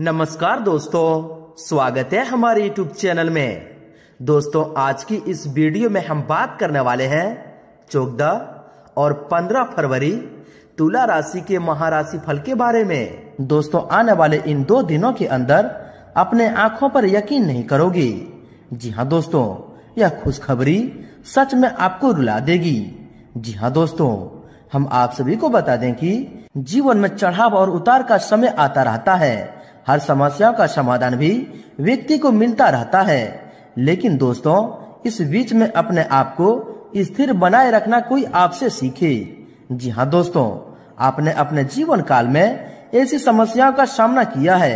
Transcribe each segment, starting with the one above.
नमस्कार दोस्तों स्वागत है हमारे यूट्यूब चैनल में दोस्तों आज की इस वीडियो में हम बात करने वाले हैं चौदह और 15 फरवरी तुला राशि के महाराशि फल के बारे में दोस्तों आने वाले इन दो दिनों के अंदर अपने आंखों पर यकीन नहीं करोगे जी हाँ दोस्तों यह खुशखबरी सच में आपको रुला देगी जी हाँ दोस्तों हम आप सभी को बता दें कि जीवन में चढ़ाव और उतार का समय आता रहता है हर समस्या का समाधान भी व्यक्ति को मिलता रहता है लेकिन दोस्तों इस बीच में अपने आप को स्थिर बनाए रखना कोई आपसे सीखे जी हाँ दोस्तों आपने अपने जीवन काल में ऐसी समस्याओं का सामना किया है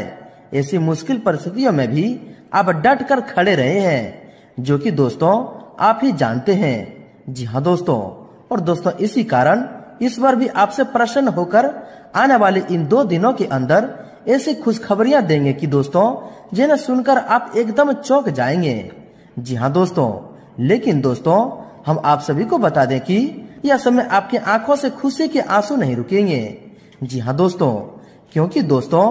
ऐसी मुश्किल परिस्थितियों में भी आप डट कर खड़े रहे हैं जो कि दोस्तों आप ही जानते हैं जी हाँ दोस्तों और दोस्तों इसी कारण इस बार भी आपसे प्रसन्न होकर आने वाले इन दो दिनों के अंदर ऐसी खुशखबरियां देंगे कि दोस्तों जिन्हें सुनकर आप एकदम चौक जाएंगे जी हाँ दोस्तों लेकिन दोस्तों हम आप सभी को बता दें कि यह समय आपकी आंखों से खुशी के आंसू नहीं रुकेंगे जी हाँ दोस्तों क्योंकि दोस्तों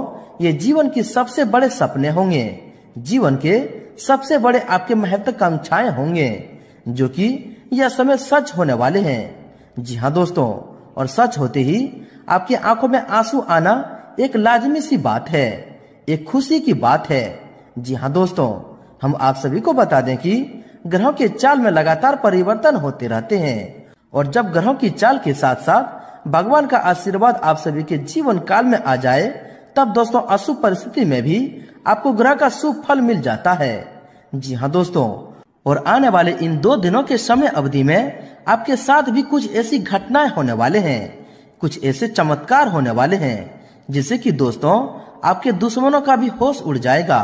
ये जीवन के सबसे बड़े सपने होंगे जीवन के सबसे बड़े आपके महत्वाकांक्षाएं होंगे जो कि यह समय सच होने वाले हैं जी हाँ दोस्तों और सच होते ही आपकी आंखों में आंसू आना एक लाजमी सी बात है एक खुशी की बात है जी हाँ दोस्तों हम आप सभी को बता दें कि ग्रहों के चाल में लगातार परिवर्तन होते रहते हैं और जब ग्रहों की चाल के साथ साथ भगवान का आशीर्वाद आप सभी के जीवन काल में आ जाए तब दोस्तों अशुभ परिस्थिति में भी आपको ग्रह का शुभ फल मिल जाता है जी हाँ दोस्तों और आने वाले इन दो दिनों के समय अवधि में आपके साथ भी कुछ ऐसी घटनाएं होने वाले हैं कुछ ऐसे चमत्कार होने वाले हैं जिससे कि दोस्तों आपके दुश्मनों का भी होश उड़ जाएगा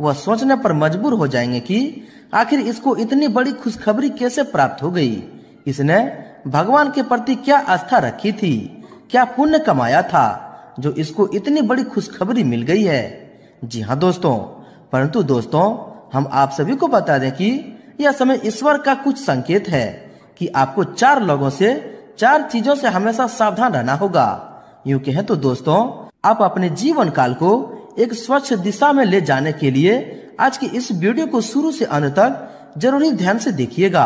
वह सोचने पर मजबूर हो जाएंगे कि आखिर इसको इतनी बड़ी खुशखबरी कैसे प्राप्त हो गई इसने भगवान के प्रति क्या आस्था रखी थी क्या पुण्य कमाया था जो इसको इतनी बड़ी खुशखबरी मिल गई है जी हाँ दोस्तों परंतु दोस्तों हम आप सभी को बता दें कि यह समय ईश्वर का कुछ संकेत है कि आपको चार लोगों से चार चीजों से हमेशा सावधान रहना होगा यूँ कहें तो दोस्तों आप अपने जीवन काल को एक स्वच्छ दिशा में ले जाने के लिए आज की इस वीडियो को शुरू से अंत तक जरूरी ध्यान से देखिएगा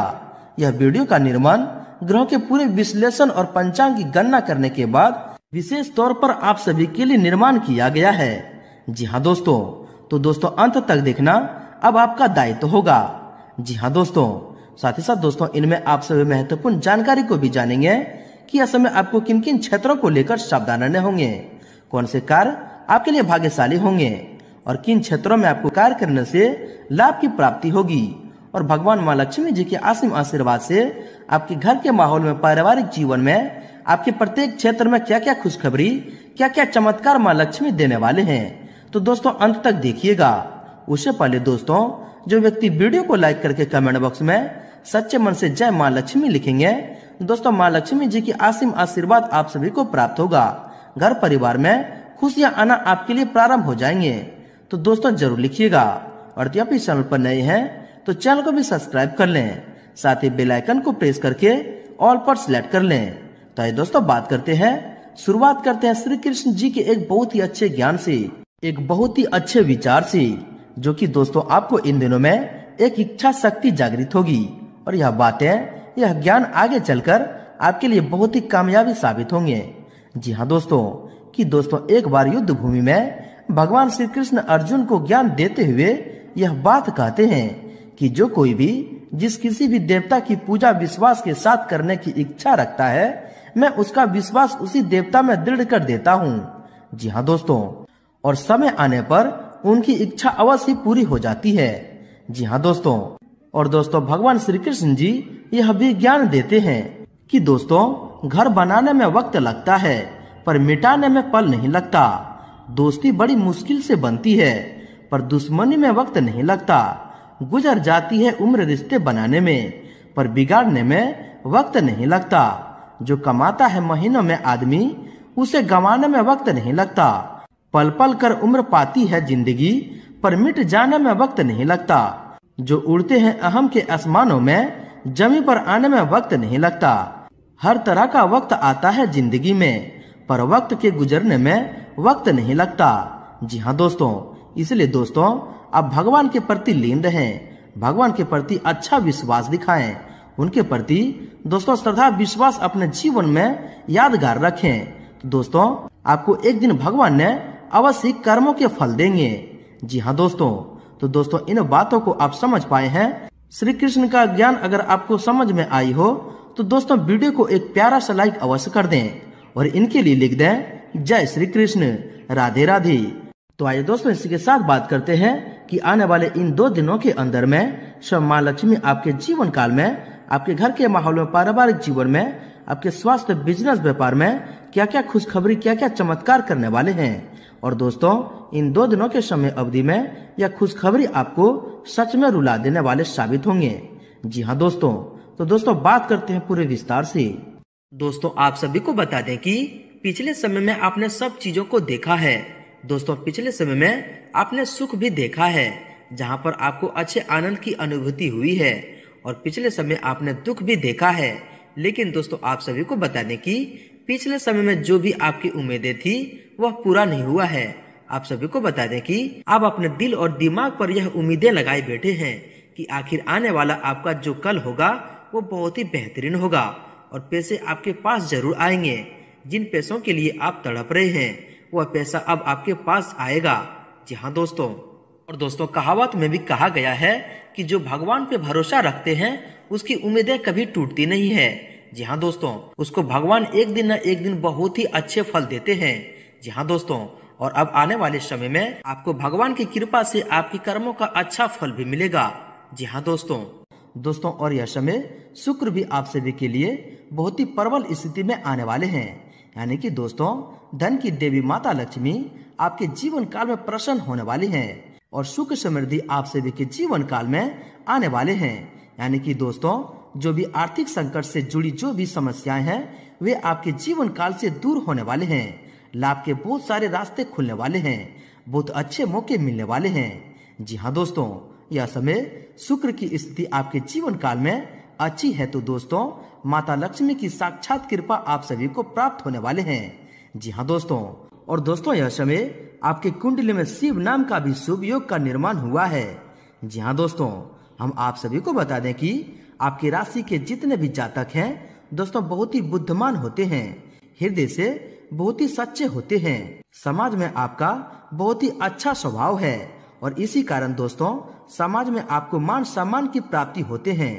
यह वीडियो का निर्माण ग्रह के पूरे विश्लेषण और पंचांग की गणना करने के बाद विशेष तौर पर आप सभी के लिए निर्माण किया गया है जी हाँ दोस्तों तो दोस्तों अंत तक देखना अब आपका दायित्व तो होगा जी हाँ दोस्तों साथ ही साथ दोस्तों इनमें आप सभी महत्वपूर्ण जानकारी को भी जानेंगे कि यह समय आपको किन किन क्षेत्रों को लेकर सावधान रहने होंगे कौन से कार्य आपके लिए भाग्यशाली होंगे और किन क्षेत्रों में आपको कार्य करने से लाभ की प्राप्ति होगी और भगवान माँ लक्ष्मी जी के असीम आशीर्वाद से आपके घर के माहौल में पारिवारिक जीवन में आपके प्रत्येक क्षेत्र में क्या क्या खुशखबरी क्या क्या चमत्कार माँ लक्ष्मी देने वाले हैं तो दोस्तों अंत तक देखिएगा उससे पहले दोस्तों जो व्यक्ति वीडियो को लाइक करके कमेंट बॉक्स में सच्चे मन से जय माँ लक्ष्मी लिखेंगे दोस्तों माँ लक्ष्मी जी की असीम आशीर्वाद आप सभी को प्राप्त होगा घर परिवार में खुशियाँ आना आपके लिए प्रारंभ हो जाएंगे तो दोस्तों जरूर लिखिएगा और यदि आप इस चैनल पर नए हैं तो चैनल को भी सब्सक्राइब कर लें साथ ही बेलाइकन को प्रेस करके ऑल पर सिलेक्ट कर लें तो ये दोस्तों बात करते हैं शुरुआत करते हैं श्री कृष्ण जी के एक बहुत ही अच्छे ज्ञान से एक बहुत ही अच्छे विचार से जो कि दोस्तों आपको इन दिनों में एक इच्छा शक्ति जागृत होगी और यह बातें यह ज्ञान आगे चलकर आपके लिए बहुत ही कामयाबी साबित होंगे जी हाँ दोस्तों कि दोस्तों एक बार युद्ध भूमि में भगवान श्री कृष्ण अर्जुन को ज्ञान देते हुए यह बात कहते हैं कि जो कोई भी जिस किसी भी देवता की पूजा विश्वास के साथ करने की इच्छा रखता है मैं उसका विश्वास उसी देवता में दृढ़ कर देता हूँ जी हाँ दोस्तों और समय आने पर उनकी इच्छा अवश्य पूरी हो जाती है जी हाँ दोस्तों और दोस्तों भगवान श्री कृष्ण जी यह भी ज्ञान देते हैं कि दोस्तों घर बनाने में वक्त लगता है पर मिटाने में पल नहीं लगता दोस्ती बड़ी मुश्किल से बनती है पर दुश्मनी में वक्त नहीं लगता गुजर जाती है उम्र रिश्ते बनाने में पर बिगाड़ने में वक्त नहीं लगता जो कमाता है महीनों में आदमी उसे गंवाने में वक्त नहीं लगता पल पल कर उम्र पाती है जिंदगी पर मिट जाने में वक्त नहीं लगता जो उड़ते हैं अहम के आसमानों में जमी पर आने में वक्त नहीं लगता हर तरह का वक्त आता है जिंदगी में पर वक्त के गुजरने में वक्त नहीं लगता जी हाँ दोस्तों इसलिए दोस्तों आप भगवान के प्रति लीन रहें भगवान के प्रति अच्छा विश्वास दिखाएं उनके प्रति दोस्तों श्रद्धा विश्वास अपने जीवन में यादगार रखें दोस्तों आपको एक दिन भगवान ने अवश्य कर्मों के फल देंगे जी हाँ दोस्तों तो दोस्तों इन बातों को आप समझ पाए हैं श्री कृष्ण का ज्ञान अगर आपको समझ में आई हो तो दोस्तों वीडियो को एक प्यारा सा लाइक अवश्य कर दें और इनके लिए लिख दें जय श्री कृष्ण राधे राधे तो आइए दोस्तों इसी के साथ बात करते हैं कि आने वाले इन दो दिनों के अंदर में स्वयं माँ लक्ष्मी आपके जीवन काल में आपके घर के माहौल में पारिवारिक जीवन में आपके स्वास्थ्य बिजनेस व्यापार में क्या क्या खुशखबरी क्या क्या चमत्कार करने वाले हैं और दोस्तों इन दो दिनों के समय अवधि में यह खुशखबरी आपको सच में रुला देने वाले साबित होंगे जी हाँ दोस्तों तो दोस्तों बात करते हैं पूरे विस्तार से दोस्तों आप सभी को बता दें कि पिछले समय में आपने सब चीजों को देखा है दोस्तों पिछले समय में आपने सुख भी देखा है जहाँ पर आपको अच्छे आनंद की अनुभूति हुई है और पिछले समय आपने दुख भी देखा है लेकिन दोस्तों आप सभी को बता दें कि पिछले समय में जो भी आपकी उम्मीदें थी वह पूरा नहीं हुआ है आप सभी को बता दें कि आप अपने दिल और दिमाग पर यह उम्मीदें लगाए बैठे हैं कि आखिर आने वाला आपका जो कल होगा वो बहुत ही बेहतरीन होगा और पैसे आपके पास जरूर आएंगे जिन पैसों के लिए आप तड़प रहे हैं वह पैसा अब आपके पास आएगा जी हाँ दोस्तों और दोस्तों कहावत में भी कहा गया है कि जो भगवान पे भरोसा रखते हैं उसकी उम्मीदें कभी टूटती नहीं है जी हाँ दोस्तों उसको भगवान एक दिन न एक दिन बहुत ही अच्छे फल देते हैं जी हाँ दोस्तों और अब आने वाले समय में आपको भगवान की कृपा से आपके कर्मों का अच्छा फल भी मिलेगा जी हाँ दोस्तों दोस्तों और यह समय शुक्र भी आप सभी के लिए बहुत ही प्रबल स्थिति में आने वाले हैं यानी कि दोस्तों धन की देवी माता लक्ष्मी आपके जीवन काल में प्रसन्न होने वाली है और सुख समृद्धि आप सभी के जीवन काल में आने वाले हैं यानी कि दोस्तों जो भी आर्थिक संकट से जुड़ी जो भी समस्याएं हैं वे आपके जीवन काल से दूर होने वाले हैं लाभ के बहुत सारे रास्ते खुलने वाले हैं बहुत अच्छे मौके मिलने वाले हैं जी हाँ दोस्तों यह समय शुक्र की स्थिति आपके जीवन काल में अच्छी है तो दोस्तों माता लक्ष्मी की साक्षात कृपा आप सभी को प्राप्त होने वाले हैं जी हाँ दोस्तों और दोस्तों यह समय आपके कुंडली में शिव नाम का भी शुभ योग का निर्माण हुआ है जी हाँ दोस्तों हम आप सभी को बता दें कि आपकी राशि के जितने भी जातक हैं दोस्तों बहुत ही बुद्धिमान होते हैं हृदय से बहुत ही सच्चे होते हैं समाज में आपका बहुत ही अच्छा स्वभाव है और इसी कारण दोस्तों समाज में आपको मान सम्मान की प्राप्ति होते हैं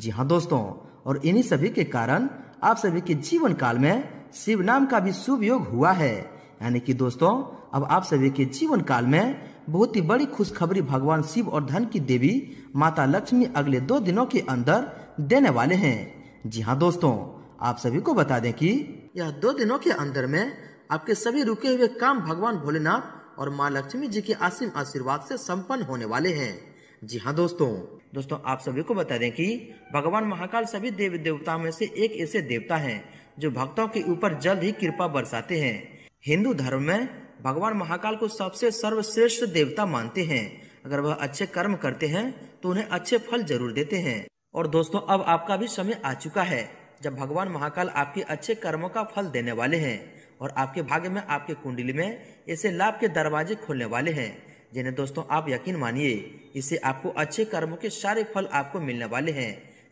जी हाँ दोस्तों और इन्हीं सभी के कारण आप सभी के जीवन काल में शिव नाम का भी शुभ योग हुआ है यानी कि दोस्तों अब आप सभी के जीवन काल में बहुत ही बड़ी खुशखबरी भगवान शिव और धन की देवी माता लक्ष्मी अगले दो दिनों के अंदर देने वाले हैं जी हाँ दोस्तों आप सभी को बता दें कि यह दो दिनों के अंदर में आपके सभी रुके हुए काम भगवान भोलेनाथ और माँ लक्ष्मी जी के असीम आशीर्वाद से संपन्न होने वाले हैं जी हाँ दोस्तों दोस्तों आप सभी को बता दें कि भगवान महाकाल सभी देवी देवताओं में से एक ऐसे देवता हैं जो भक्तों के ऊपर जल्द ही कृपा बरसाते हैं हिंदू धर्म में भगवान महाकाल को सबसे सर्वश्रेष्ठ देवता मानते हैं अगर वह अच्छे कर्म करते हैं तो उन्हें अच्छे फल जरूर देते हैं और दोस्तों अब आपका भी समय आ चुका है जब भगवान महाकाल आपके अच्छे कर्मों का फल देने वाले हैं और आपके भाग्य में आपके कुंडली में ऐसे लाभ के दरवाजे खोलने वाले हैं जिन्हें दोस्तों आप यकीन मानिए इससे आपको अच्छे कर्मों के सारे फल आपको मिलने वाले हैं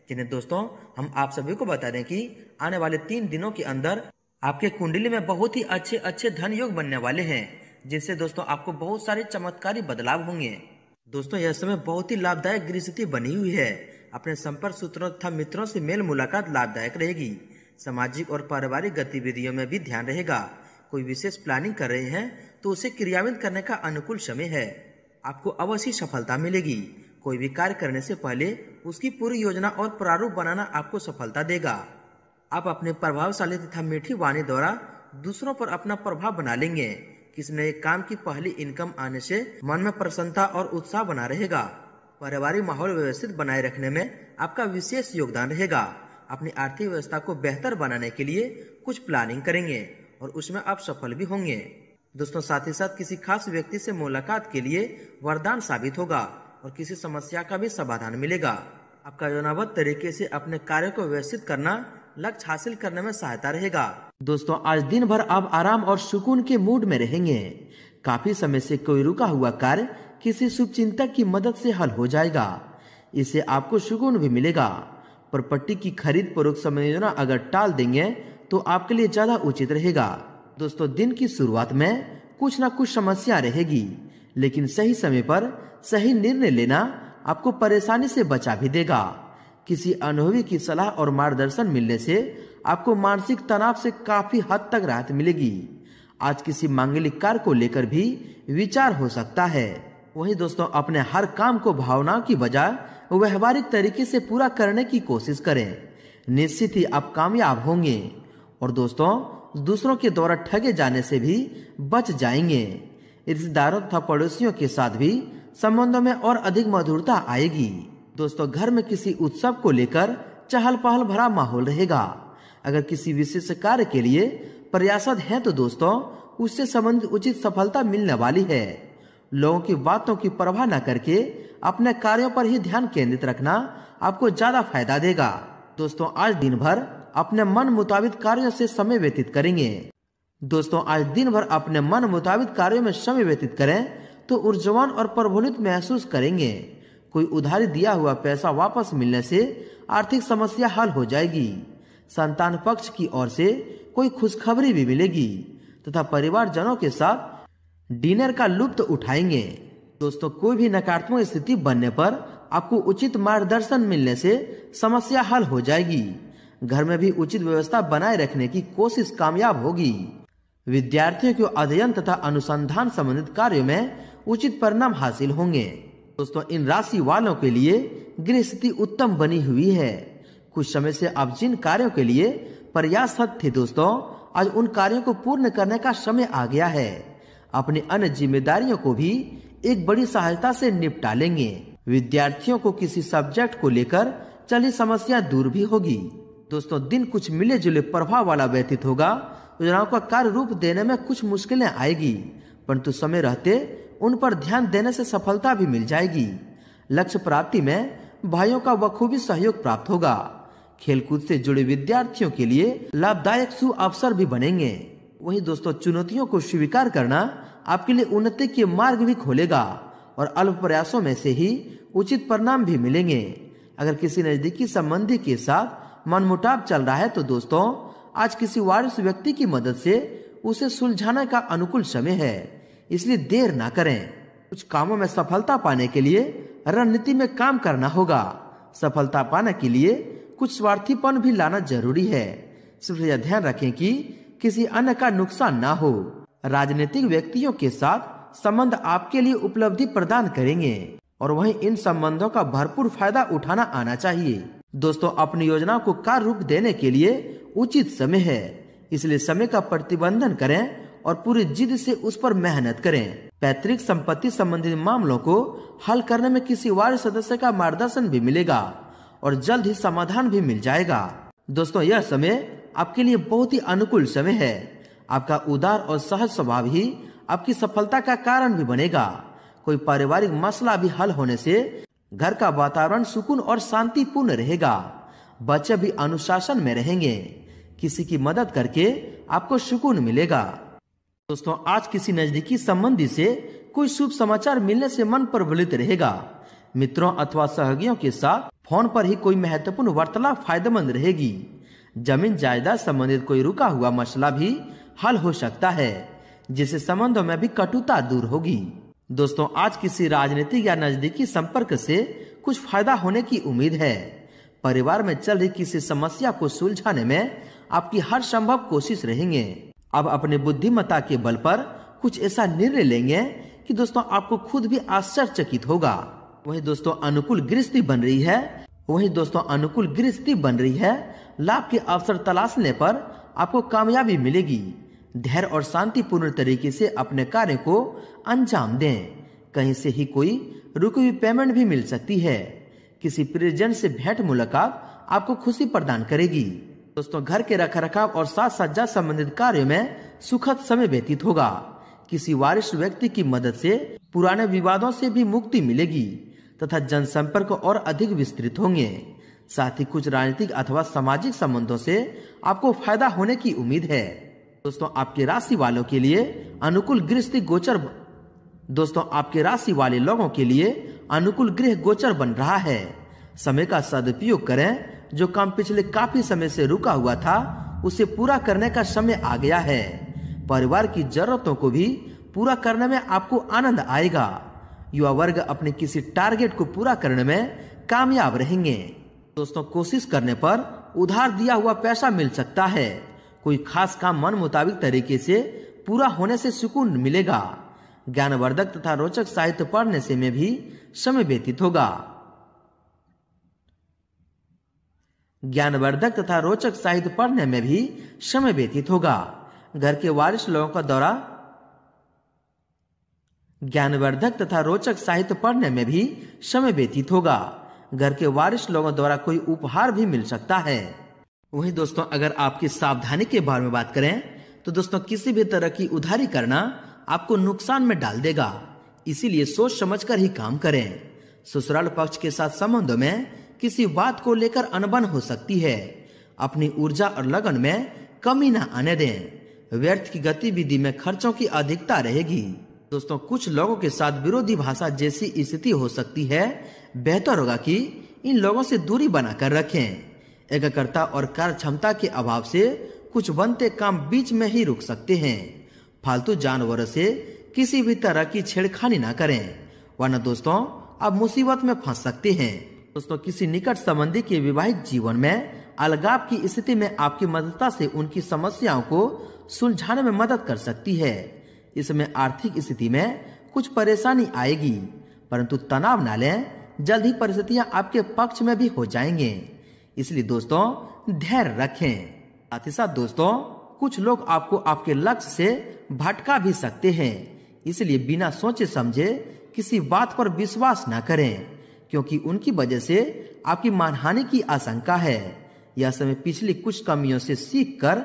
जिन्हें दोस्तों हम आप सभी को बता दें कि आने वाले तीन दिनों के अंदर आपके कुंडली में बहुत ही अच्छे अच्छे धन योग बनने वाले हैं जिससे दोस्तों आपको बहुत सारे चमत्कारी बदलाव होंगे दोस्तों यह समय बहुत ही लाभदायक गृह स्थिति बनी हुई है अपने संपर्क सूत्रों तथा मित्रों से मेल मुलाकात लाभदायक रहेगी सामाजिक और पारिवारिक गतिविधियों में भी ध्यान रहेगा कोई विशेष प्लानिंग कर रहे हैं तो उसे क्रियान्वित करने का अनुकूल समय है आपको अवश्य सफलता मिलेगी कोई भी कार्य करने से पहले उसकी पूरी योजना और प्रारूप बनाना आपको सफलता देगा आप अपने प्रभावशाली तथा मीठी वाणी द्वारा दूसरों पर अपना प्रभाव बना लेंगे किसी नए काम की पहली इनकम आने से मन में प्रसन्नता और उत्साह बना रहेगा पारिवारिक माहौल व्यवस्थित बनाए रखने में आपका विशेष योगदान रहेगा अपनी आर्थिक व्यवस्था को बेहतर बनाने के लिए कुछ प्लानिंग करेंगे और उसमें आप सफल भी होंगे दोस्तों साथ ही साथ किसी खास व्यक्ति से मुलाकात के लिए वरदान साबित होगा और किसी समस्या का भी समाधान मिलेगा आपका योजनाबद्ध तरीके से अपने कार्य को व्यवस्थित करना लक्ष्य हासिल करने में सहायता रहेगा दोस्तों आज दिन भर आप आराम और सुकून के मूड में रहेंगे काफी समय से कोई रुका हुआ कार्य किसी शुभ चिंतक की मदद से हल हो जाएगा इससे आपको सुकून भी मिलेगा प्रॉपर्टी की खरीद पूर्वक समयोजना अगर टाल देंगे तो आपके लिए ज्यादा उचित रहेगा दोस्तों दिन की शुरुआत में कुछ ना कुछ समस्या रहेगी लेकिन सही समय पर सही निर्णय लेना आपको परेशानी से बचा भी देगा किसी अनुभवी की सलाह और मार्गदर्शन मिलने से आपको मानसिक तनाव से काफी हद तक राहत मिलेगी आज किसी मांगलिक कार्य को लेकर भी विचार हो सकता है वहीं दोस्तों अपने हर काम को भावनाओं की बजाय व्यवहारिक तरीके से पूरा करने की कोशिश करें निश्चित ही आप कामयाब होंगे और दोस्तों दूसरों के द्वारा ठगे जाने से भी बच जाएंगे रिश्तेदारों तथा पड़ोसियों के साथ भी संबंधों में और अधिक मधुरता आएगी दोस्तों घर में किसी उत्सव को लेकर चहल पहल भरा माहौल रहेगा अगर किसी विशेष कार्य के लिए प्रयासत है तो दोस्तों उससे संबंधित उचित सफलता मिलने वाली है लोगों की बातों की परवाह न करके अपने कार्यों पर ही ध्यान केंद्रित रखना आपको ज्यादा फायदा देगा दोस्तों आज दिन भर अपने मन मुताबिक कार्यों से समय व्यतीत करेंगे दोस्तों आज दिन भर अपने मन मुताबिक कार्यों में समय व्यतीत करें तो ऊर्जावान और प्रभुलित महसूस करेंगे कोई उधारी दिया हुआ पैसा वापस मिलने से आर्थिक समस्या हल हो जाएगी संतान पक्ष की ओर से कोई खुशखबरी भी मिलेगी तथा परिवार जनों के साथ डिनर का लुप्त उठाएंगे दोस्तों कोई भी नकारात्मक स्थिति बनने पर आपको उचित मार्गदर्शन मिलने से समस्या हल हो जाएगी घर में भी उचित व्यवस्था बनाए रखने की कोशिश कामयाब होगी विद्यार्थियों के अध्ययन तथा अनुसंधान संबंधित कार्यों में उचित परिणाम हासिल होंगे दोस्तों इन राशि वालों के लिए गृह स्थिति उत्तम बनी हुई है कुछ समय से आप जिन कार्यों के लिए प्रयासरत थे दोस्तों आज उन कार्यों को पूर्ण करने का समय आ गया है अपनी अन्य जिम्मेदारियों को भी एक बड़ी सहायता से निपटा लेंगे विद्यार्थियों को किसी सब्जेक्ट को लेकर चली समस्या दूर भी होगी दोस्तों दिन कुछ मिले जुले प्रभाव वाला व्यतीत होगा योजनाओं का कार्य रूप देने में कुछ मुश्किलें आएगी परंतु समय रहते उन पर ध्यान देने से सफलता भी मिल जाएगी लक्ष्य प्राप्ति में भाइयों का बखूबी सहयोग प्राप्त होगा खेलकूद से जुड़े विद्यार्थियों के लिए लाभदायक सु अवसर भी बनेंगे वहीं दोस्तों चुनौतियों को स्वीकार करना आपके लिए उन्नति के मार्ग भी खोलेगा और अल्प प्रयासों में से ही उचित परिणाम भी मिलेंगे अगर किसी नजदीकी संबंधी के साथ मनमुटाव चल रहा है तो दोस्तों आज किसी वारिस व्यक्ति की मदद से उसे सुलझाने का अनुकूल समय है इसलिए देर ना करें कुछ कामों में सफलता पाने के लिए रणनीति में काम करना होगा सफलता पाने के लिए कुछ स्वार्थीपन भी लाना जरूरी है सिर्फ यह ध्यान रखें कि किसी अन्य का नुकसान ना हो राजनीतिक व्यक्तियों के साथ संबंध आपके लिए उपलब्धि प्रदान करेंगे और वहीं इन संबंधों का भरपूर फायदा उठाना आना चाहिए दोस्तों अपनी योजनाओं को कार्य रूप देने के लिए उचित समय है इसलिए समय का प्रतिबंधन करें और पूरी जिद से उस पर मेहनत करें पैतृक संपत्ति संबंधित मामलों को हल करने में किसी वार्ड सदस्य का मार्गदर्शन भी मिलेगा और जल्द ही समाधान भी मिल जाएगा दोस्तों यह समय आपके लिए बहुत ही अनुकूल समय है आपका उदार और सहज स्वभाव ही आपकी सफलता का कारण भी बनेगा कोई पारिवारिक मसला भी हल होने से घर का वातावरण सुकून और शांतिपूर्ण रहेगा बच्चे भी अनुशासन में रहेंगे किसी की मदद करके आपको सुकून मिलेगा दोस्तों आज किसी नजदीकी संबंधी से कोई शुभ समाचार मिलने से मन प्रबलित रहेगा मित्रों अथवा सहयोगियों के साथ फोन पर ही कोई महत्वपूर्ण वार्तालाप फायदेमंद रहेगी जमीन जायदाद संबंधित कोई रुका हुआ मसला भी हल हो सकता है जिससे संबंधों में भी कटुता दूर होगी दोस्तों आज किसी राजनीतिक या नजदीकी संपर्क से कुछ फायदा होने की उम्मीद है परिवार में चल रही किसी समस्या को सुलझाने में आपकी हर संभव कोशिश रहेंगे अब अपने बुद्धिमता के बल पर कुछ ऐसा निर्णय लेंगे कि दोस्तों आपको खुद भी आश्चर्यचकित होगा वही दोस्तों अनुकूल गृहस्थी बन रही है वही दोस्तों अनुकूल गृहस्थी बन रही है लाभ के अवसर तलाशने पर आपको कामयाबी मिलेगी धैर्य और शांतिपूर्ण तरीके से अपने कार्य को अंजाम दें कहीं से ही कोई रुकी हुई पेमेंट भी मिल सकती है किसी प्रियजन से भेंट मुलाकात आपको खुशी प्रदान करेगी दोस्तों घर के रख रखाव और साथ सज्जा संबंधित कार्यो में सुखद समय व्यतीत होगा किसी वरिष्ठ व्यक्ति की मदद से पुराने विवादों से भी मुक्ति मिलेगी तथा जनसंपर्क और अधिक विस्तृत होंगे साथ ही कुछ राजनीतिक अथवा सामाजिक संबंधों से आपको फायदा होने की उम्मीद है दोस्तों आपके राशि वालों के लिए अनुकूल गृहस्थी गोचर दोस्तों आपके राशि वाले लोगों के लिए अनुकूल गृह गोचर बन रहा है समय का सदुपयोग करें जो काम पिछले काफी समय से रुका हुआ था उसे पूरा करने का समय आ गया है परिवार की जरूरतों को भी पूरा करने में आपको आनंद आएगा युवा वर्ग अपने किसी टारगेट को पूरा करने में कामयाब रहेंगे दोस्तों कोशिश करने पर उधार दिया हुआ पैसा मिल सकता है कोई खास काम मन मुताबिक तरीके से पूरा होने से सुकून मिलेगा ज्ञानवर्धक तथा रोचक साहित्य पढ़ने से में भी समय व्यतीत होगा ज्ञानवर्धक तथा रोचक साहित्य पढ़ने में भी समय व्यतीत होगा घर के वारिश लोगों का दौरा ज्ञानवर्धक तथा रोचक साहित्य पढ़ने में भी समय व्यतीत होगा घर के वारिश लोगों द्वारा कोई उपहार भी मिल सकता है वहीं दोस्तों अगर आपकी सावधानी के बारे में बात करें तो दोस्तों किसी भी तरह की उधारी करना आपको नुकसान में डाल देगा इसीलिए सोच समझ कर ही काम करें ससुराल पक्ष के साथ संबंधों में किसी बात को लेकर अनबन हो सकती है अपनी ऊर्जा और लगन में कमी ना आने दें व्यर्थ की गतिविधि में खर्चों की अधिकता रहेगी दोस्तों कुछ लोगों के साथ विरोधी भाषा जैसी स्थिति हो सकती है बेहतर होगा कि इन लोगों से दूरी बनाकर रखें एकाग्रता और कार्य क्षमता के अभाव से कुछ बनते काम बीच में ही रुक सकते हैं फालतू जानवरों से किसी भी तरह की छेड़खानी ना करें वरना दोस्तों आप मुसीबत में फंस सकते हैं दोस्तों किसी निकट संबंधी के विवाहित जीवन में अलगाव की स्थिति में आपकी मददता से उनकी समस्याओं को सुलझाने में मदद कर सकती है इसमें आर्थिक स्थिति में कुछ परेशानी आएगी परंतु तनाव न लें जल्द ही परिस्थितियां आपके पक्ष में भी हो जाएंगे इसलिए दोस्तों धैर्य रखें साथ ही साथ दोस्तों कुछ लोग आपको आपके लक्ष्य से भटका भी सकते हैं इसलिए बिना सोचे समझे किसी बात पर विश्वास न करें क्योंकि उनकी वजह से आपकी मानहानि की आशंका है यह समय पिछली कुछ कमियों से सीख कर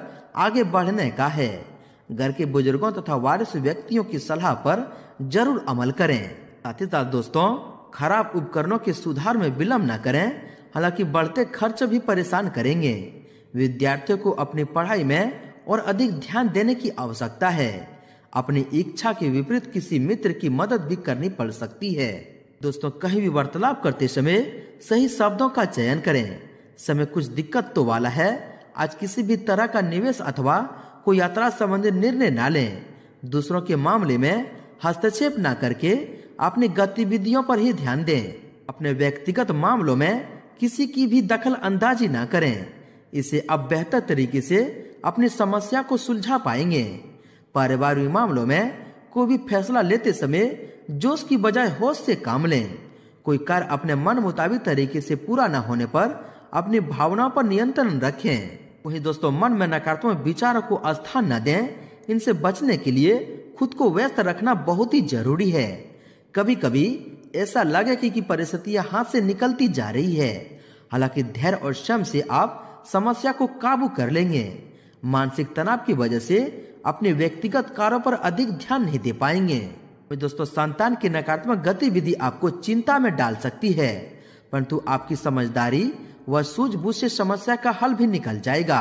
आगे बढ़ने का है घर के बुजुर्गों तथा वारिस व्यक्तियों की सलाह पर जरूर अमल करें साथ ही साथ दोस्तों खराब उपकरणों के सुधार में विलम्ब न करें हालांकि बढ़ते खर्च भी परेशान करेंगे विद्यार्थियों को अपनी पढ़ाई में और अधिक ध्यान देने की आवश्यकता है अपनी इच्छा के विपरीत किसी मित्र की मदद भी करनी पड़ सकती है दोस्तों कहीं भी वार्तालाप करते समय सही शब्दों का चयन करें समय कुछ दिक्कत तो वाला है आज किसी भी तरह का निवेश अथवा कोई यात्रा संबंधी निर्णय ना लें दूसरों के मामले में हस्तक्षेप ना करके अपनी गतिविधियों पर ही ध्यान दें अपने व्यक्तिगत मामलों में किसी की भी दखल अंदाजी ना करें इसे अब बेहतर तरीके से अपनी समस्या को सुलझा पाएंगे पारिवारिक मामलों में कोई भी फैसला लेते समय जोश की बजाय होश से काम लें कोई कार्य अपने मन मुताबिक तरीके से पूरा न होने पर अपनी भावनाओं पर नियंत्रण रखें वही दोस्तों मन में नकारात्मक विचारों को स्थान न दें इनसे बचने के लिए खुद को व्यस्त रखना बहुत ही जरूरी है कभी कभी ऐसा लगे कि, कि परिस्थितियां हाथ से निकलती जा रही है हालांकि धैर्य और श्रम से आप समस्या को काबू कर लेंगे मानसिक तनाव की वजह से अपने व्यक्तिगत कार्यों पर अधिक ध्यान नहीं दे पाएंगे दोस्तों संतान की नकारात्मक गतिविधि आपको चिंता में डाल सकती है परंतु आपकी समझदारी व सूझबूझ से समस्या का हल भी निकल जाएगा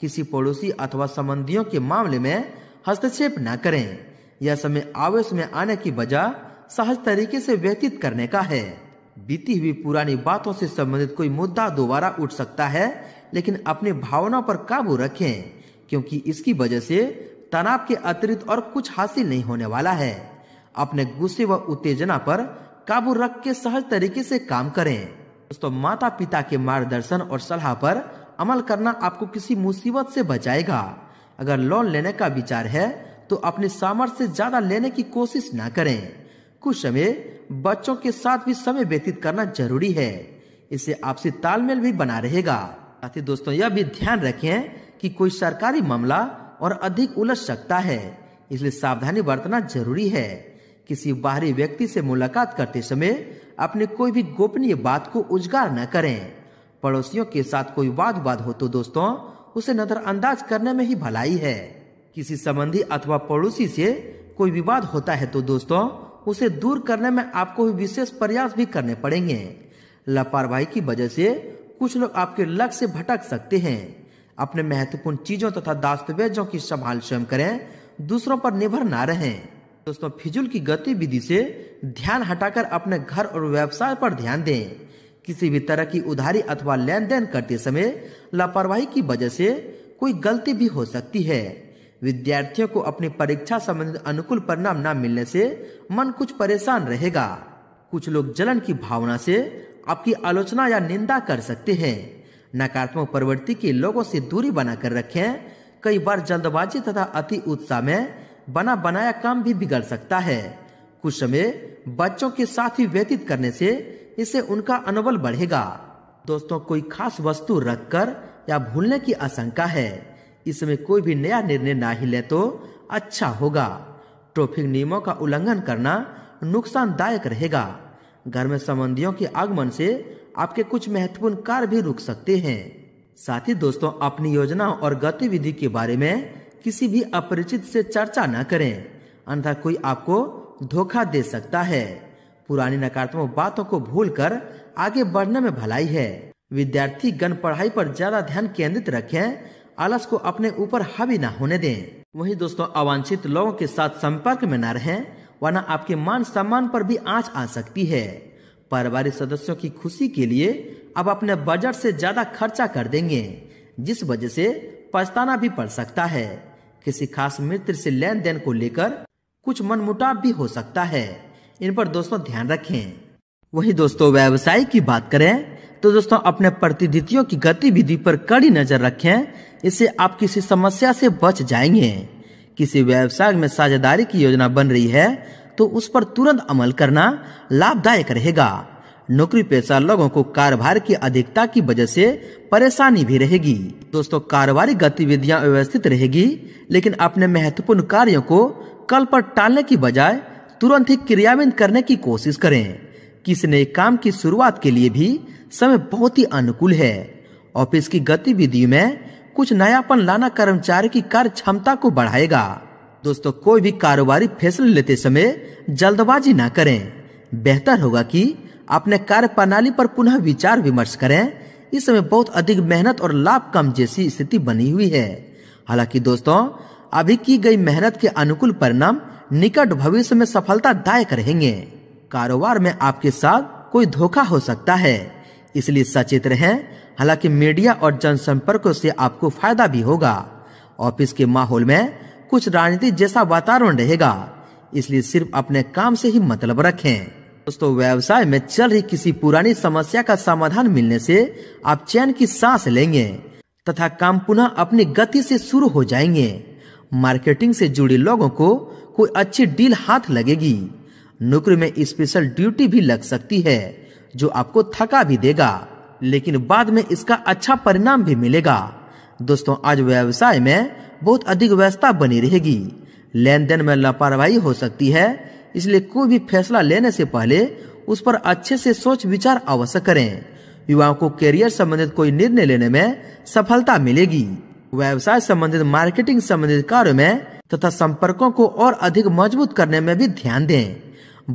किसी पड़ोसी अथवा संबंधियों के मामले में हस्तक्षेप न करें यह समय आवेश में आने की वजह सहज तरीके से व्यतीत करने का है बीती हुई पुरानी बातों से संबंधित कोई मुद्दा दोबारा उठ सकता है लेकिन अपनी भावना पर काबू रखें क्योंकि इसकी वजह से तनाव के अतिरिक्त और कुछ हासिल नहीं होने वाला है अपने गुस्से व उत्तेजना पर काबू रख के सहज तरीके से काम करें दोस्तों माता पिता के मार्गदर्शन और सलाह पर अमल करना आपको किसी मुसीबत से बचाएगा अगर लोन लेने का विचार है तो अपने सामर्थ्य से ज्यादा लेने की कोशिश ना करें कुछ समय बच्चों के साथ भी समय व्यतीत करना जरूरी है इससे आपसी तालमेल भी बना रहेगा साथ ही दोस्तों यह भी ध्यान रखें कि कोई सरकारी मामला और अधिक उलझ सकता है इसलिए सावधानी बरतना जरूरी है किसी बाहरी व्यक्ति से मुलाकात करते समय अपने कोई भी गोपनीय बात को उजगार न करें पड़ोसियों के साथ कोई वाद वाद हो तो दोस्तों उसे नजरअंदाज करने में ही भलाई है किसी संबंधी अथवा पड़ोसी से कोई विवाद होता है तो दोस्तों उसे दूर करने में आपको विशेष प्रयास भी करने पड़ेंगे लापरवाही की वजह से कुछ लोग आपके लक्ष्य से भटक सकते हैं अपने महत्वपूर्ण चीजों तथा तो दस्तावेजों की संभाल स्वयं करें दूसरों पर निर्भर ना रहें दोस्तों फिजूल की गतिविधि से ध्यान हटाकर अपने घर और व्यवसाय पर ध्यान दें किसी भी तरह की उधारी अथवा लेन देन करते समय लापरवाही की वजह से कोई गलती भी हो सकती है विद्यार्थियों को अपनी परीक्षा संबंधित अनुकूल परिणाम न मिलने से मन कुछ परेशान रहेगा कुछ लोग जलन की भावना से आपकी आलोचना या निंदा कर सकते हैं नकारात्मक प्रवृत्ति के लोगों से दूरी बनाकर रखें कई बार जल्दबाजी तथा अति उत्साह में बना बनाया काम भी बिगड़ सकता है कुछ समय बच्चों के साथ ही व्यतीत करने से इससे उनका अनुबल बढ़ेगा दोस्तों कोई खास वस्तु रखकर या भूलने की आशंका है इसमें कोई भी नया निर्णय ना ही ले तो अच्छा होगा ट्रैफिक नियमों का उल्लंघन करना नुकसानदायक रहेगा घर में संबंधियों के आगमन से आपके कुछ महत्वपूर्ण कार्य भी रुक सकते हैं साथ ही दोस्तों अपनी योजना और गतिविधि के बारे में किसी भी अपरिचित से चर्चा न करें अन्यथा कोई आपको धोखा दे सकता है पुरानी नकारात्मक बातों को भूलकर आगे बढ़ने में भलाई है विद्यार्थी गण पढ़ाई पर ज्यादा ध्यान केंद्रित रखें आलस को अपने ऊपर हावी न होने दें वहीं दोस्तों अवांछित लोगों के साथ संपर्क में न रहें वरना आपके मान सम्मान पर भी आंच आ सकती है पारिवारिक सदस्यों की खुशी के लिए अब अपने बजट से ज्यादा खर्चा कर देंगे जिस वजह से पछताना भी पड़ सकता है किसी खास मित्र से लेन देन को लेकर कुछ मनमुटाव भी हो सकता है इन पर दोस्तों ध्यान रखें वही दोस्तों व्यवसाय की बात करें तो दोस्तों अपने प्रतिनिधियों की गतिविधि पर कड़ी नजर रखें इससे आप किसी समस्या से बच जाएंगे किसी व्यवसाय में साझेदारी की योजना बन रही है तो उस पर तुरंत अमल करना लाभदायक रहेगा नौकरी पेशा लोगों को कारोबार की अधिकता की वजह से परेशानी भी रहेगी दोस्तों कारोबारी गतिविधियां व्यवस्थित रहेगी लेकिन अपने महत्वपूर्ण कार्यों को कल पर टालने की बजाय तुरंत ही क्रियान्वित करने की कोशिश करें किसी नए काम की शुरुआत के लिए भी समय बहुत ही अनुकूल है ऑफिस की गतिविधि में कुछ नयापन लाना कर्मचारी की कार्य क्षमता को बढ़ाएगा दोस्तों कोई भी कारोबारी फैसले लेते समय जल्दबाजी ना करें बेहतर होगा की अपने कार्य प्रणाली पर पुनः विचार विमर्श करें इस समय बहुत अधिक मेहनत और लाभ कम जैसी स्थिति बनी हुई है हालांकि दोस्तों अभी की गई मेहनत के अनुकूल परिणाम निकट भविष्य में सफलता दायक रहेंगे कारोबार में आपके साथ कोई धोखा हो सकता है इसलिए सचेत रहें हालांकि मीडिया और जनसंपर्क से आपको फायदा भी होगा ऑफिस के माहौल में कुछ राजनीति जैसा वातावरण रहेगा इसलिए सिर्फ अपने काम से ही मतलब रखें दोस्तों व्यवसाय में चल रही किसी पुरानी समस्या का समाधान मिलने से आप चैन की सांस लेंगे तथा काम पुनः अपनी गति से शुरू हो जाएंगे मार्केटिंग से जुड़े लोगों को कोई अच्छी डील हाथ लगेगी नौकरी में स्पेशल ड्यूटी भी लग सकती है जो आपको थका भी देगा लेकिन बाद में इसका अच्छा परिणाम भी मिलेगा दोस्तों आज व्यवसाय में बहुत अधिक व्यवस्था बनी रहेगी लेन देन में लापरवाही हो सकती है इसलिए कोई भी फैसला लेने से पहले उस पर अच्छे से सोच विचार अवश्य करें युवाओं को करियर संबंधित कोई निर्णय लेने में सफलता मिलेगी व्यवसाय संबंधित मार्केटिंग संबंधित कार्य में तथा संपर्कों को और अधिक मजबूत करने में भी ध्यान दें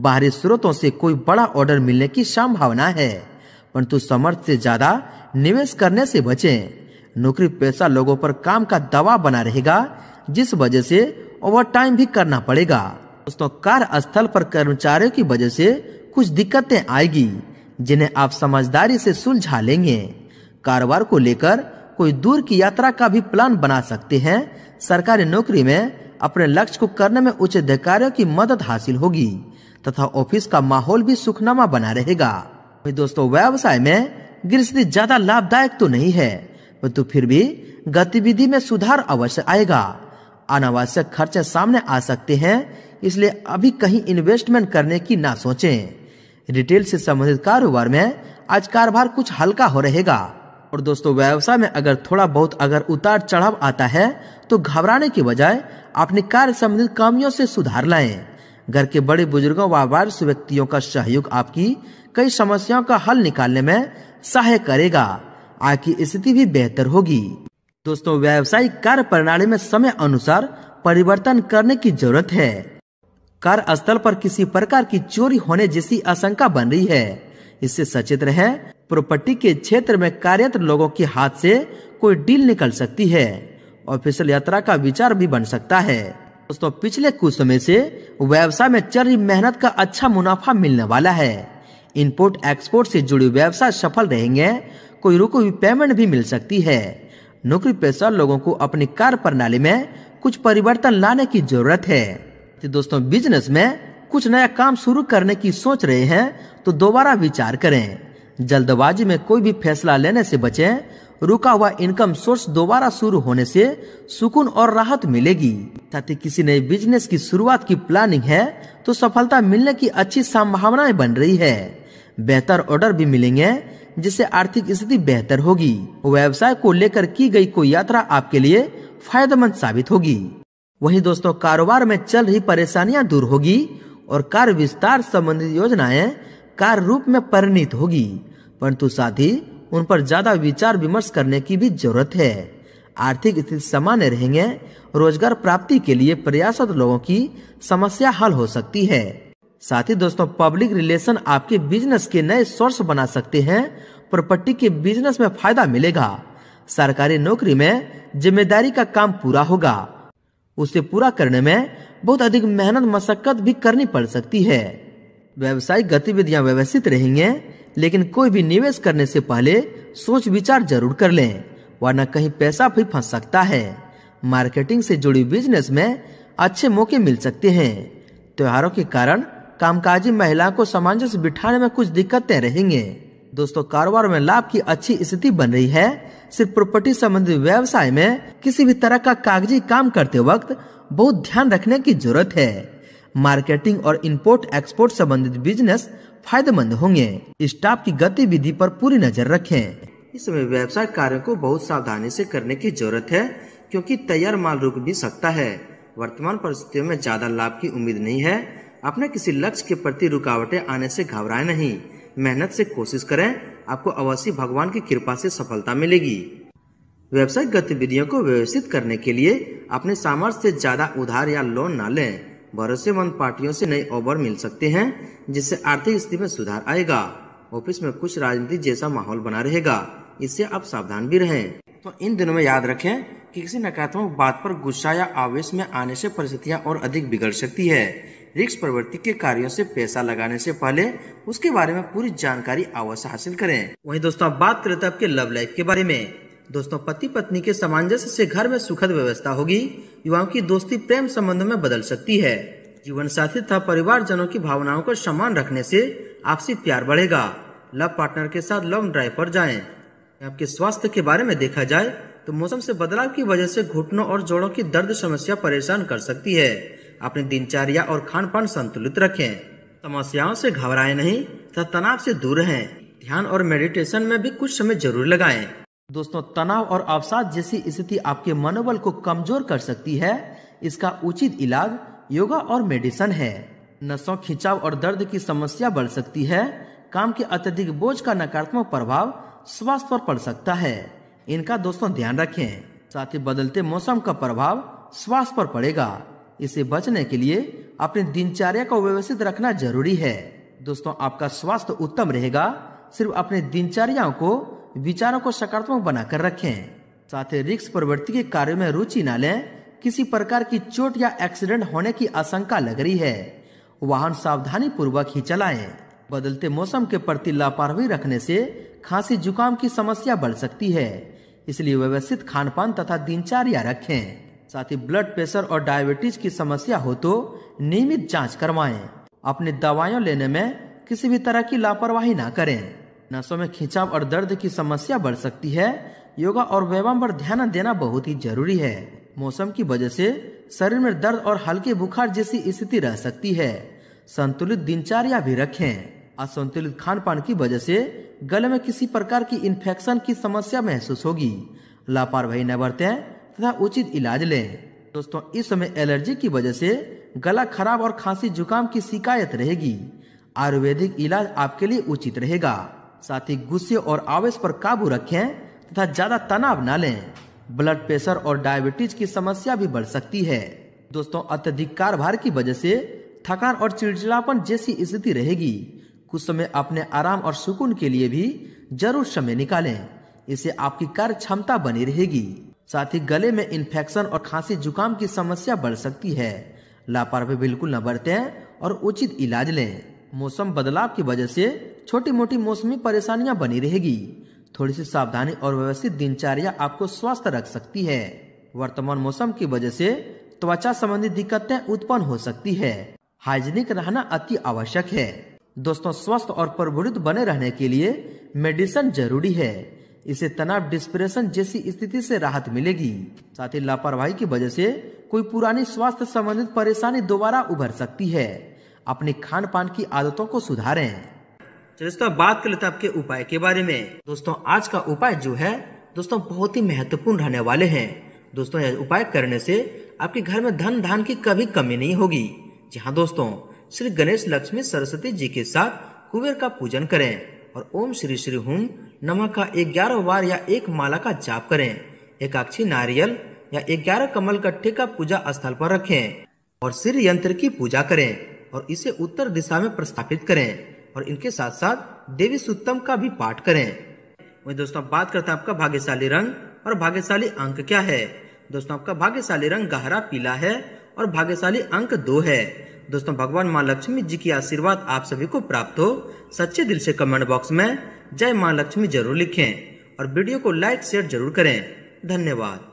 बाहरी स्रोतों से कोई बड़ा ऑर्डर मिलने की संभावना है परंतु समर्थ से ज्यादा निवेश करने से बचें नौकरी पैसा लोगों पर काम का दबाव बना रहेगा जिस वजह से ओवर टाइम भी करना पड़ेगा दोस्तों स्थल पर कर्मचारियों की वजह से कुछ दिक्कतें आएगी जिन्हें आप समझदारी से सुलझा लेंगे कारोबार को लेकर कोई दूर की यात्रा का भी प्लान बना सकते हैं सरकारी नौकरी में अपने लक्ष्य को करने में उच्च अधिकारियों की मदद हासिल होगी तथा ऑफिस का माहौल भी सुखनामा बना रहेगा दोस्तों व्यवसाय में गृहस्थी ज्यादा लाभदायक तो नहीं है परंतु तो फिर भी गतिविधि में सुधार अवश्य आएगा अनावश्यक खर्चे सामने आ सकते हैं इसलिए अभी कहीं इन्वेस्टमेंट करने की ना सोचें रिटेल से संबंधित कारोबार में आज कारोबार कुछ हल्का हो रहेगा और दोस्तों व्यवसाय में अगर थोड़ा बहुत अगर उतार चढ़ाव आता है तो घबराने के बजाय अपने कार्य संबंधित कमियों से सुधार लाए घर के बड़े बुजुर्गों व वरिष्ठ व्यक्तियों का सहयोग आपकी कई समस्याओं का हल निकालने में सहाय करेगा की स्थिति भी बेहतर होगी दोस्तों व्यावसायिक कार्य प्रणाली में समय अनुसार परिवर्तन करने की जरूरत है स्थल पर किसी प्रकार की चोरी होने जैसी आशंका बन रही है इससे सचेत रहे प्रॉपर्टी के क्षेत्र में कार्यरत लोगों के हाथ से कोई डील निकल सकती है ऑफिसियल यात्रा का विचार भी बन सकता है दोस्तों पिछले कुछ समय से व्यवसाय में चल रही मेहनत का अच्छा मुनाफा मिलने वाला है इनपुट एक्सपोर्ट से जुड़े व्यवसाय सफल रहेंगे कोई रुको हुई पेमेंट भी मिल सकती है नौकरी पेशा लोगों को अपनी कार्य प्रणाली में कुछ परिवर्तन लाने की जरूरत है तो दोस्तों बिजनेस में कुछ नया काम शुरू करने की सोच रहे हैं तो दोबारा विचार करें जल्दबाजी में कोई भी फैसला लेने से बचें रुका हुआ इनकम सोर्स दोबारा शुरू होने से सुकून और राहत मिलेगी साथ ही किसी नए बिजनेस की शुरुआत की प्लानिंग है तो सफलता मिलने की अच्छी संभावनाएं बन रही है बेहतर ऑर्डर भी मिलेंगे जिससे आर्थिक स्थिति बेहतर होगी व्यवसाय को लेकर की गई कोई यात्रा आपके लिए फायदेमंद साबित होगी वहीं दोस्तों कारोबार में चल रही परेशानियां दूर होगी और कार्य विस्तार संबंधित योजनाएं कार रूप में परिणित होगी परंतु साथ ही उन पर ज्यादा विचार विमर्श करने की भी जरूरत है आर्थिक स्थिति सामान्य रहेंगे रोजगार प्राप्ति के लिए प्रयासरत लोगों की समस्या हल हो सकती है साथ ही दोस्तों पब्लिक रिलेशन आपके बिजनेस के नए सोर्स बना सकते हैं प्रॉपर्टी के बिजनेस में फायदा मिलेगा सरकारी नौकरी में जिम्मेदारी का काम पूरा होगा उसे पूरा करने में बहुत अधिक मेहनत मशक्कत भी करनी पड़ सकती है व्यवसायिक गतिविधियां व्यवस्थित रहेंगे लेकिन कोई भी निवेश करने से पहले सोच विचार जरूर कर लें वरना कहीं पैसा भी फंस सकता है मार्केटिंग से जुड़ी बिजनेस में अच्छे मौके मिल सकते हैं त्योहारों के कारण कामकाजी महिलाओं को सामंजस्य बिठाने में कुछ दिक्कतें रहेंगे दोस्तों कारोबार में लाभ की अच्छी स्थिति बन रही है सिर्फ प्रॉपर्टी संबंधी व्यवसाय में किसी भी तरह का कागजी काम करते वक्त बहुत ध्यान रखने की जरूरत है मार्केटिंग और इंपोर्ट एक्सपोर्ट संबंधित बिजनेस फायदेमंद होंगे स्टाफ की गतिविधि पर पूरी नजर रखें इस समय व्यवसाय कार्य को बहुत सावधानी से करने की जरूरत है क्योंकि तैयार माल रुक भी सकता है वर्तमान परिस्थितियों में ज्यादा लाभ की उम्मीद नहीं है अपने किसी लक्ष्य के प्रति रुकावटें आने से घबराएं नहीं मेहनत से कोशिश करें आपको अवश्य भगवान की कृपा से सफलता मिलेगी व्यवसायिक गतिविधियों को व्यवस्थित करने के लिए अपने सामर्थ्य से ज़्यादा उधार या लोन ना लें भरोसेमंद पार्टियों से नए ओवर मिल सकते हैं जिससे आर्थिक स्थिति में सुधार आएगा ऑफिस में कुछ राजनीति जैसा माहौल बना रहेगा इससे आप सावधान भी रहें तो इन दिनों में याद रखें कि किसी नकारात्मक बात पर गुस्सा या आवेश में आने से परिस्थितियां और अधिक बिगड़ सकती है रिक्स प्रवृत्ति के कार्यों से पैसा लगाने से पहले उसके बारे में पूरी जानकारी अवश्य हासिल करें वहीं दोस्तों आप बात करें तो आपके लव लाइफ के बारे में दोस्तों पति पत्नी के सामंजस्य से घर में सुखद व्यवस्था होगी युवाओं की दोस्ती प्रेम संबंधों में बदल सकती है जीवन साथी तथा परिवार जनों की भावनाओं को सम्मान रखने से आपसी प्यार बढ़ेगा लव पार्टनर के साथ लॉन्ग ड्राइव पर जाएं। आपके स्वास्थ्य के बारे में देखा जाए तो मौसम से बदलाव की वजह से घुटनों और जोड़ों की दर्द समस्या परेशान कर सकती है अपनी दिनचर्या और खान पान संतुलित रखें समस्याओं से घबराएं नहीं तथा तनाव से दूर रहें ध्यान और मेडिटेशन में भी कुछ समय जरूर लगाएं दोस्तों तनाव और अवसाद जैसी स्थिति आपके मनोबल को कमजोर कर सकती है इसका उचित इलाज योगा और मेडिसन है नसों खिंचाव और दर्द की समस्या बढ़ सकती है काम के अत्यधिक बोझ का नकारात्मक प्रभाव स्वास्थ्य पर पड़ सकता है इनका दोस्तों ध्यान रखें साथ ही बदलते मौसम का प्रभाव स्वास्थ्य पर पड़ेगा इसे बचने के लिए अपनी दिनचर्या को व्यवस्थित रखना जरूरी है दोस्तों आपका स्वास्थ्य उत्तम रहेगा सिर्फ अपने दिनचर्याओं को विचारों को सकारात्मक बनाकर रखें साथ ही रिक्स प्रवृत्ति के कार्यों में रुचि न लें किसी प्रकार की चोट या एक्सीडेंट होने की आशंका लग रही है वाहन सावधानी पूर्वक ही चलाएं। बदलते मौसम के प्रति लापरवाही रखने से खांसी जुकाम की समस्या बढ़ सकती है इसलिए व्यवस्थित खान पान तथा दिनचर्या रखें साथ ही ब्लड प्रेशर और डायबिटीज की समस्या हो तो नियमित जांच करवाएं। अपनी दवाइयों लेने में किसी भी तरह की लापरवाही ना करें नसों में खिंचाव और दर्द की समस्या बढ़ सकती है योगा और व्यायाम पर ध्यान देना बहुत ही जरूरी है मौसम की वजह से शरीर में दर्द और हल्के बुखार जैसी स्थिति रह सकती है संतुलित दिनचर्या भी रखें असंतुलित खान पान की वजह से गले में किसी प्रकार की इन्फेक्शन की समस्या महसूस होगी लापरवाही न बरतें तथा उचित इलाज लें दोस्तों इस समय एलर्जी की वजह से गला खराब और खांसी जुकाम की शिकायत रहेगी आयुर्वेदिक इलाज आपके लिए उचित रहेगा साथ ही गुस्से और आवेश पर काबू रखें तथा ज्यादा तनाव ना लें ब्लड प्रेशर और डायबिटीज की समस्या भी बढ़ सकती है दोस्तों अत्यधिक कारभार की वजह से थकान और चिड़चिड़ापन जैसी स्थिति रहेगी कुछ समय अपने आराम और सुकून के लिए भी जरूर समय निकालें इससे आपकी कार्य क्षमता बनी रहेगी साथ ही गले में इन्फेक्शन और खांसी जुकाम की समस्या बढ़ सकती है लापरवाही बिल्कुल न बरतें और उचित इलाज लें मौसम बदलाव की वजह से छोटी मोटी मौसमी परेशानियां बनी रहेगी थोड़ी सी सावधानी और व्यवस्थित दिनचर्या आपको स्वस्थ रख सकती है वर्तमान मौसम की वजह से त्वचा संबंधी दिक्कतें उत्पन्न हो सकती है हाइजीनिक रहना अति आवश्यक है दोस्तों स्वस्थ और प्रभुड़ित बने रहने के लिए मेडिसिन जरूरी है इसे तनाव डिस्प्रेशन जैसी स्थिति से राहत मिलेगी साथ ही लापरवाही की वजह से कोई पुरानी स्वास्थ्य संबंधित परेशानी दोबारा उभर सकती है अपने खान पान की आदतों को सुधारें दोस्तों बात कर लेते आपके उपाय के बारे में दोस्तों आज का उपाय जो है दोस्तों बहुत ही महत्वपूर्ण रहने वाले हैं दोस्तों यह उपाय करने से आपके घर में धन धान की कभी कमी नहीं होगी जी हाँ दोस्तों श्री गणेश लक्ष्मी सरस्वती जी के साथ कुबेर का पूजन करें और ओम श्री श्री हूम नमक का ग्यारह बार या एक माला का जाप करें एकाक्षी नारियल या ग्यारह कमल कट्टे का पूजा स्थल पर रखें और सिर यंत्र की पूजा करें और इसे उत्तर दिशा में प्रस्थापित करें और इनके साथ साथ देवी सुत्तम का भी पाठ करें वही दोस्तों बात करते हैं आपका भाग्यशाली रंग और भाग्यशाली अंक क्या है दोस्तों आपका भाग्यशाली रंग गहरा पीला है और भाग्यशाली अंक दो है दोस्तों भगवान माँ लक्ष्मी जी की आशीर्वाद आप सभी को प्राप्त हो सच्चे दिल से कमेंट बॉक्स में जय माँ लक्ष्मी जरूर लिखें और वीडियो को लाइक शेयर जरूर करें धन्यवाद